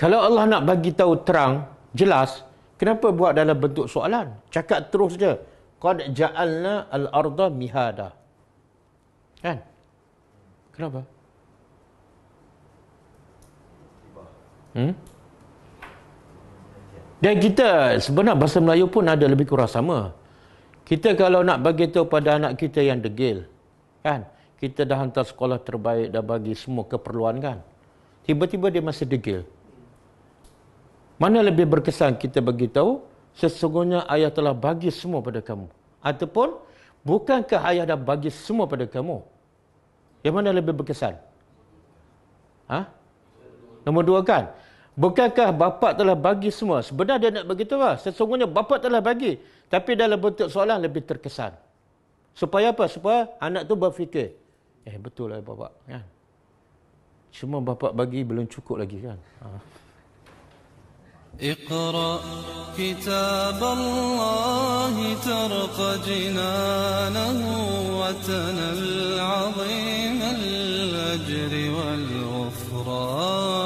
Kalau Allah nak bagi tahu terang, jelas, kenapa buat dalam bentuk soalan? Cakap terus je. Qad ja'alna al-arda mihada. Kan? Kenapa? Hmm? Dan kita sebenarnya bahasa Melayu pun ada lebih kurang sama. Kita kalau nak bagi tahu pada anak kita yang degil, kan? Kita dah hantar sekolah terbaik, dah bagi semua keperluan kan? Tiba-tiba dia masih degil. Mana lebih berkesan kita beritahu, sesungguhnya ayah telah bagi semua pada kamu. Ataupun, bukankah ayah dah bagi semua pada kamu? Yang mana lebih berkesan? Ha? Nombor dua kan? Bukankah bapa telah bagi semua? Sebenarnya dia nak beritahu lah. Sesungguhnya bapa telah bagi. Tapi dalam bentuk soalan lebih terkesan. Supaya apa? Supaya anak tu berfikir. Eh betul lah bapa. Kan? Cuma bapa bagi belum cukup lagi kan? Ha? اقرأ كتاب الله ترق جنانه وتن العظيم الأجر والغفران